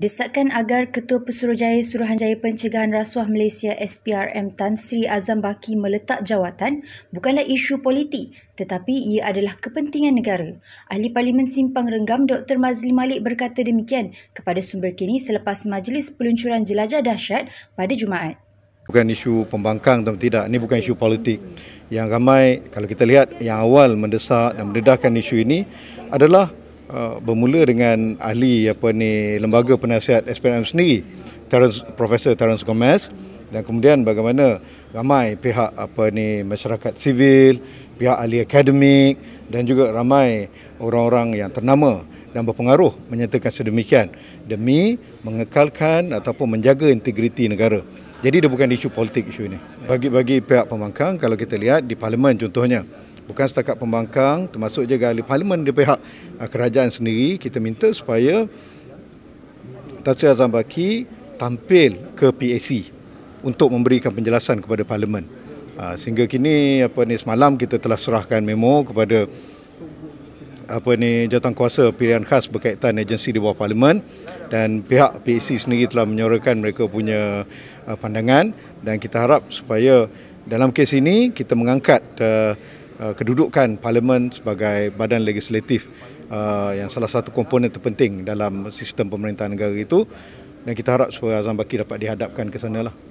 Desakan agar Ketua Pesuruhjaya Suruhanjaya Pencegahan Rasuah Malaysia SPRM Tan Sri Azam Baki meletak jawatan bukanlah isu politik tetapi ia adalah kepentingan negara. Ahli Parlimen Simpang Renggam Dr. Mazli Malik berkata demikian kepada sumber kini selepas majlis peluncuran jelajah dahsyat pada Jumaat. Bukan isu pembangkang atau tidak, ini bukan isu politik. Yang ramai kalau kita lihat yang awal mendesak dan mendedahkan isu ini adalah Uh, bermula dengan ahli apa ni lembaga penasihat SPM sendiri Terence, Profesor Terence Gomez dan kemudian bagaimana ramai pihak apa ni masyarakat sivil, pihak ahli akademik dan juga ramai orang-orang yang ternama dan berpengaruh menyatakan sedemikian demi mengekalkan ataupun menjaga integriti negara. Jadi dia bukan isu politik isu ini. Bagi-bagi pihak pembangkang kalau kita lihat di parlimen contohnya bukan setakat pembangkang termasuk juga ahli parlimen di pihak ah, kerajaan sendiri kita minta supaya Tan Sri Azam Baki tampil ke PAC untuk memberikan penjelasan kepada parlimen ah, sehingga kini apa ni semalam kita telah serahkan memo kepada apa ni kuasa pilihan khas berkaitan agensi di bawah parlimen dan pihak PAC sendiri telah menyuarakan mereka punya ah, pandangan dan kita harap supaya dalam kes ini kita mengangkat uh, Uh, kedudukan parlimen sebagai badan legislatif uh, yang salah satu komponen terpenting dalam sistem pemerintahan negara itu dan kita harap supaya Azam Baki dapat dihadapkan ke sana lah.